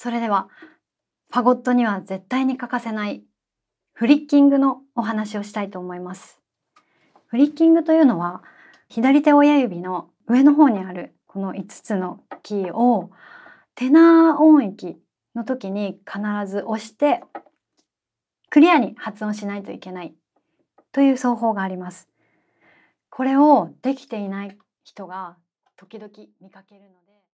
それではファゴットには絶対に欠かせないフリッキングのお話をしたいと思います。フリッキングというのは左手親指の上の方にあるこの5つのキーをテナー音域の時に必ず押してクリアに発音しないといけないという奏法があります。これをできていない人が時々見かけるので。